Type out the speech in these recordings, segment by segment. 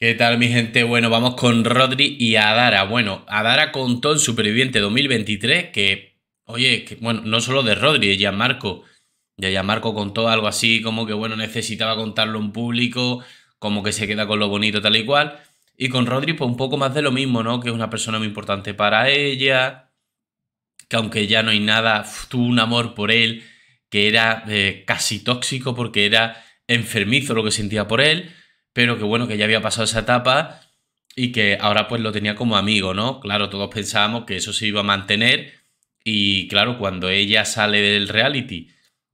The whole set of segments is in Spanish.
¿Qué tal mi gente? Bueno, vamos con Rodri y Adara. Bueno, Adara contó en Superviviente 2023 que, oye, que, bueno, no solo de Rodri, de Gianmarco. Ya Gianmarco contó algo así como que, bueno, necesitaba contarlo en público, como que se queda con lo bonito tal y cual. Y con Rodri, pues un poco más de lo mismo, ¿no? Que es una persona muy importante para ella, que aunque ya no hay nada, tuvo un amor por él que era eh, casi tóxico porque era enfermizo lo que sentía por él pero que bueno, que ya había pasado esa etapa y que ahora pues lo tenía como amigo, ¿no? Claro, todos pensábamos que eso se iba a mantener y claro, cuando ella sale del reality,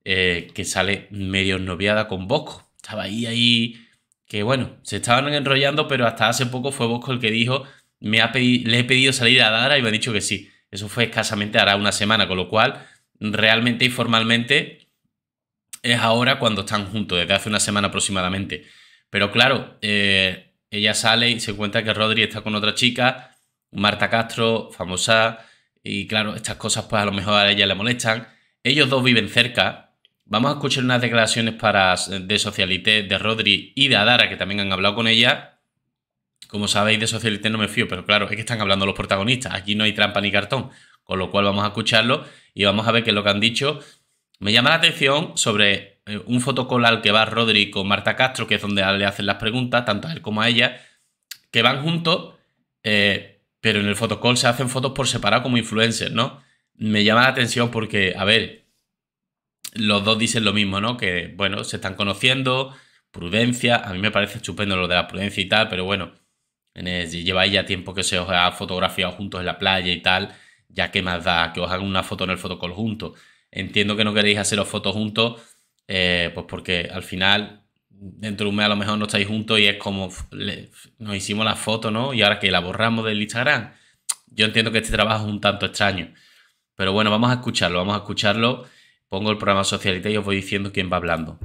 eh, que sale medio noviada con Bosco, estaba ahí, ahí, que bueno, se estaban enrollando, pero hasta hace poco fue Bosco el que dijo, me ha le he pedido salir a Dara y me ha dicho que sí. Eso fue escasamente hará una semana, con lo cual realmente y formalmente es ahora cuando están juntos, desde hace una semana aproximadamente. Pero claro, eh, ella sale y se cuenta que Rodri está con otra chica, Marta Castro, famosa, y claro, estas cosas pues a lo mejor a ella le molestan. Ellos dos viven cerca. Vamos a escuchar unas declaraciones para, de Socialité de Rodri y de Adara, que también han hablado con ella. Como sabéis, de Socialité no me fío, pero claro, es que están hablando los protagonistas. Aquí no hay trampa ni cartón. Con lo cual vamos a escucharlo y vamos a ver qué es lo que han dicho. Me llama la atención sobre eh, un fotocall al que va Rodri con Marta Castro, que es donde le hacen las preguntas, tanto a él como a ella, que van juntos, eh, pero en el fotocall se hacen fotos por separado como influencers, ¿no? Me llama la atención porque, a ver, los dos dicen lo mismo, ¿no? Que, bueno, se están conociendo, prudencia, a mí me parece estupendo lo de la prudencia y tal, pero bueno, lleváis ya tiempo que se os ha fotografiado juntos en la playa y tal, ya que más da que os hagan una foto en el fotocall juntos. Entiendo que no queréis haceros fotos juntos eh, pues porque al final, dentro de un mes a lo mejor no estáis juntos y es como nos hicimos la foto, ¿no? Y ahora que la borramos del Instagram. Yo entiendo que este trabajo es un tanto extraño. Pero bueno, vamos a escucharlo, vamos a escucharlo. Pongo el programa social y os voy diciendo quién va hablando.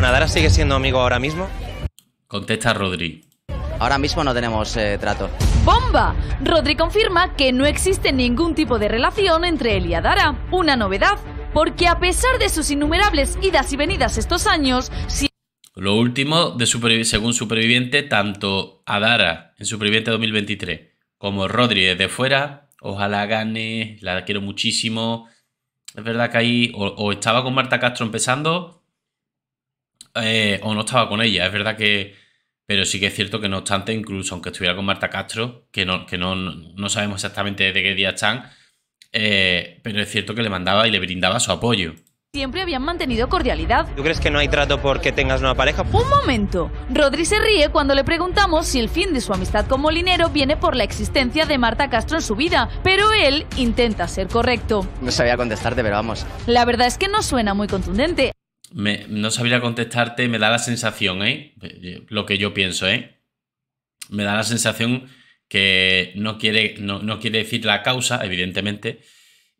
Dara sigue siendo amigo ahora mismo? Contesta Rodri. Ahora mismo no tenemos eh, trato. ¡Bomba! Rodri confirma que no existe ningún tipo de relación entre él y Adara. Una novedad porque a pesar de sus innumerables idas y venidas estos años, lo último, de según Superviviente, tanto Adara en Superviviente 2023 como Rodríguez de fuera, ojalá gane, la quiero muchísimo. Es verdad que ahí o, estaba con Marta Castro empezando eh, o no estaba con ella. Es verdad que... Pero sí que es cierto que no obstante, incluso aunque estuviera con Marta Castro, que no, que no, no sabemos exactamente de qué día están, eh, pero es cierto que le mandaba y le brindaba su apoyo. Siempre habían mantenido cordialidad. ¿Tú crees que no hay trato porque tengas una pareja? Un momento. Rodri se ríe cuando le preguntamos si el fin de su amistad con Molinero viene por la existencia de Marta Castro en su vida, pero él intenta ser correcto. No sabía contestarte, pero vamos. La verdad es que no suena muy contundente. Me, no sabía contestarte, me da la sensación, ¿eh? Lo que yo pienso, ¿eh? Me da la sensación que no quiere, no, no quiere decir la causa, evidentemente,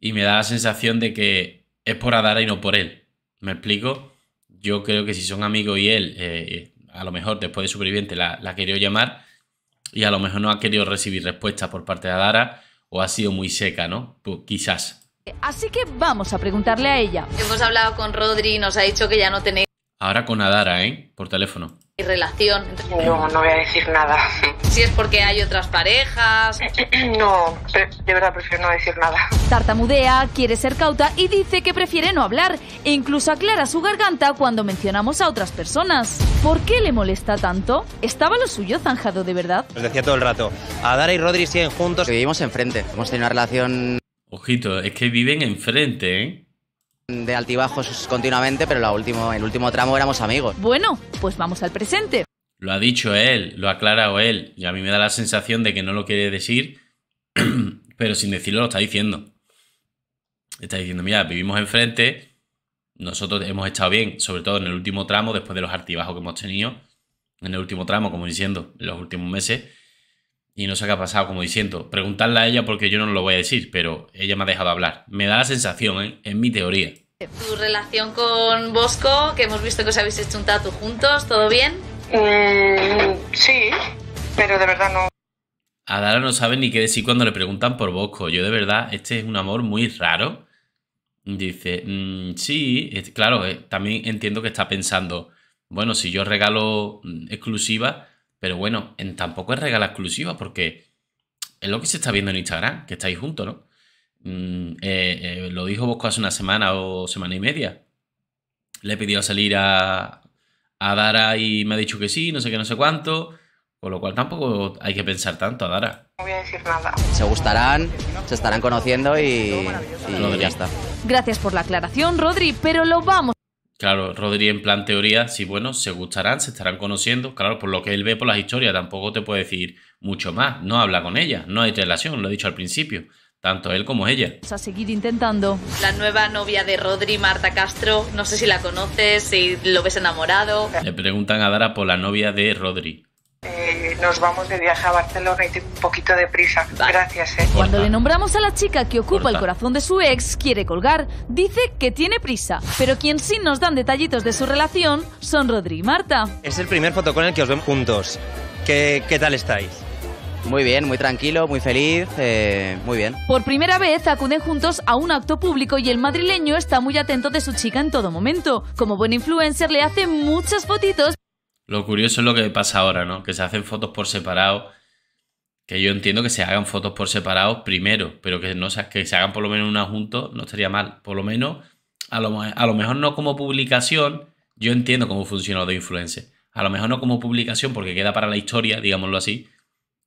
y me da la sensación de que es por Adara y no por él. ¿Me explico? Yo creo que si son amigos y él, eh, a lo mejor después de superviviente la, la querido llamar y a lo mejor no ha querido recibir respuesta por parte de Adara o ha sido muy seca, ¿no? Pues quizás. Así que vamos a preguntarle a ella. Hemos hablado con Rodri y nos ha dicho que ya no tenéis... Ahora con Adara, ¿eh? Por teléfono relación. no, no voy a decir nada. Si es porque hay otras parejas. No, de verdad prefiero no decir nada. Tartamudea, quiere ser cauta y dice que prefiere no hablar e incluso aclara su garganta cuando mencionamos a otras personas. ¿Por qué le molesta tanto? ¿Estaba lo suyo zanjado de verdad? Os decía todo el rato, Adara y Rodri siguen juntos. vivimos enfrente, hemos tenido una relación... Ojito, es que viven enfrente, ¿eh? de altibajos continuamente, pero la el último tramo éramos amigos. Bueno, pues vamos al presente. Lo ha dicho él, lo ha aclarado él, y a mí me da la sensación de que no lo quiere decir, pero sin decirlo lo está diciendo. Está diciendo, mira, vivimos enfrente, nosotros hemos estado bien, sobre todo en el último tramo, después de los altibajos que hemos tenido, en el último tramo, como diciendo, en los últimos meses, y no sé qué ha pasado, como diciendo, preguntarle a ella porque yo no lo voy a decir, pero ella me ha dejado hablar. Me da la sensación, en ¿eh? mi teoría. Tu relación con Bosco, que hemos visto que os habéis hecho un tatu juntos, ¿todo bien? Mm, sí, pero de verdad no. Adara no sabe ni qué decir cuando le preguntan por Bosco. Yo de verdad, este es un amor muy raro. Dice, mm, sí, claro, eh, también entiendo que está pensando, bueno, si yo regalo mm, exclusiva, pero bueno, tampoco es regala exclusiva porque es lo que se está viendo en Instagram, que estáis juntos, ¿no? Mm, eh, eh, lo dijo Bosco hace una semana o semana y media. Le he pedido salir a, a Dara y me ha dicho que sí, no sé qué, no sé cuánto. Por lo cual tampoco hay que pensar tanto a Dara. No voy a decir nada. Se gustarán, se estarán conociendo y, ya está. Gracias por la aclaración, Rodri, pero lo vamos. Claro, Rodri en plan teoría, sí, bueno, se gustarán, se estarán conociendo. Claro, por lo que él ve por las historias, tampoco te puede decir mucho más. No habla con ella, no hay relación, lo he dicho al principio tanto él como ella. A seguir intentando. La nueva novia de Rodri, Marta Castro, no sé si la conoces, si lo ves enamorado. Le preguntan a Dara por la novia de Rodri. Eh, nos vamos de viaje a Barcelona y tengo un poquito de prisa. Gracias, eh. Cuando le nombramos a la chica que ocupa el corazón de su ex, quiere colgar, dice que tiene prisa. Pero quien sí nos dan detallitos de su relación son Rodri y Marta. Es el primer foto con el que os ven juntos. ¿Qué, qué tal estáis? Muy bien, muy tranquilo, muy feliz, eh, muy bien. Por primera vez acuden juntos a un acto público y el madrileño está muy atento de su chica en todo momento. Como buen influencer le hace muchas fotitos. Lo curioso es lo que pasa ahora, ¿no? Que se hacen fotos por separado. Que yo entiendo que se hagan fotos por separado primero, pero que, no, que se hagan por lo menos una juntos no estaría mal. Por lo menos, a lo, a lo mejor no como publicación, yo entiendo cómo funciona lo de influencer. A lo mejor no como publicación porque queda para la historia, digámoslo así,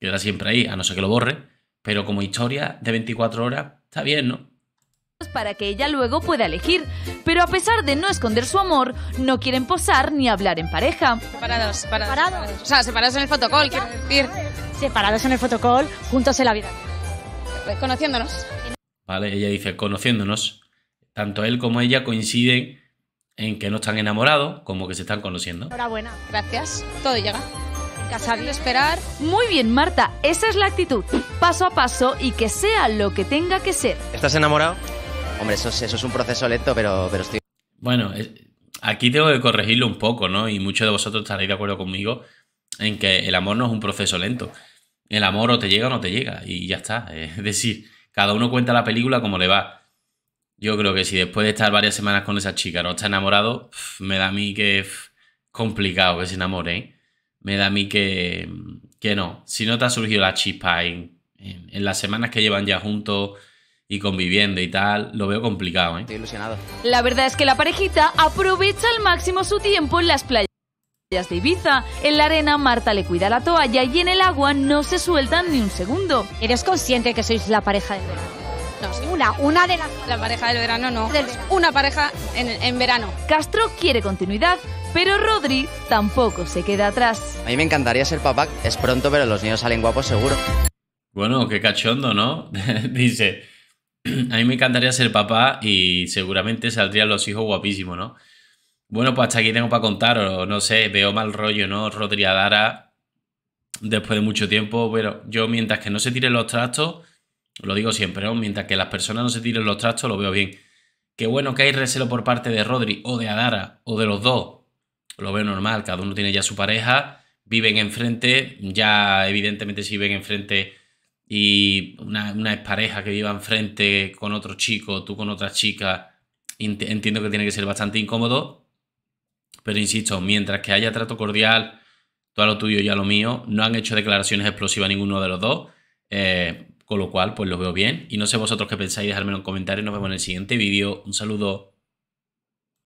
quedará siempre ahí, a no ser que lo borre, pero como historia de 24 horas, está bien, ¿no? para que ella luego pueda elegir, pero a pesar de no esconder su amor, no quieren posar ni hablar en pareja. Separados, separados. O sea, separados en el fotocall, quiero decir. Separados en el fotocall, juntos en la vida. Conociéndonos. Vale, ella dice, conociéndonos. Tanto él como ella coinciden en que no están enamorados, como que se están conociendo. Enhorabuena. Gracias. Todo llega casar y esperar. Muy bien, Marta, esa es la actitud. Paso a paso y que sea lo que tenga que ser. ¿Estás enamorado? Hombre, eso, es, un proceso lento, pero, pero estoy... Bueno, eh, aquí tengo que corregirlo un poco, ¿no? Y muchos de vosotros estaréis de acuerdo conmigo en que el amor no es un proceso lento. El amor o te llega o no te llega y ya está. Es decir, cada uno cuenta la película como le va. Yo creo que si después de estar varias semanas con esa chica no está enamorado, me da a mí que es complicado que se enamore, ¿eh? me da a mí que, que no. Si no te ha surgido la chispa en, en, las semanas que llevan ya juntos y conviviendo y tal, lo veo complicado, ¿eh? Estoy ilusionado. La verdad es que la parejita aprovecha al máximo su tiempo en las playas de Ibiza. En la arena Marta le cuida la toalla y en el agua no se sueltan ni un segundo. ¿Eres consciente que sois la pareja de no, sí. Una, una de las... La pareja del verano no. Una pareja en, en verano. Castro quiere continuidad, pero Rodri tampoco se queda atrás. A mí me encantaría ser papá, es pronto, pero los niños salen guapos seguro. Bueno, qué cachondo, ¿no? Dice, a mí me encantaría ser papá y seguramente saldrían los hijos guapísimos, ¿no? Bueno, pues hasta aquí tengo para contar, o no sé, veo mal rollo, ¿no? Rodri Adara, después de mucho tiempo, pero yo mientras que no se tiren los trastos, lo digo siempre, Mientras que las personas no se tiren los trastos, lo veo bien. Qué bueno que hay recelo por parte de Rodri o de Adara o de los dos. Lo veo normal, cada uno tiene ya su pareja, viven enfrente, ya evidentemente si viven enfrente y una, pareja que viva enfrente con otro chico, tú con otra chica, entiendo que tiene que ser bastante incómodo, pero insisto, mientras que haya trato cordial, todo a lo tuyo y a lo mío, no han hecho declaraciones explosivas ninguno de los dos. Eh, con lo cual, pues lo veo bien. Y no sé vosotros qué pensáis, dejadme en comentarios. Nos vemos en el siguiente vídeo. Un saludo.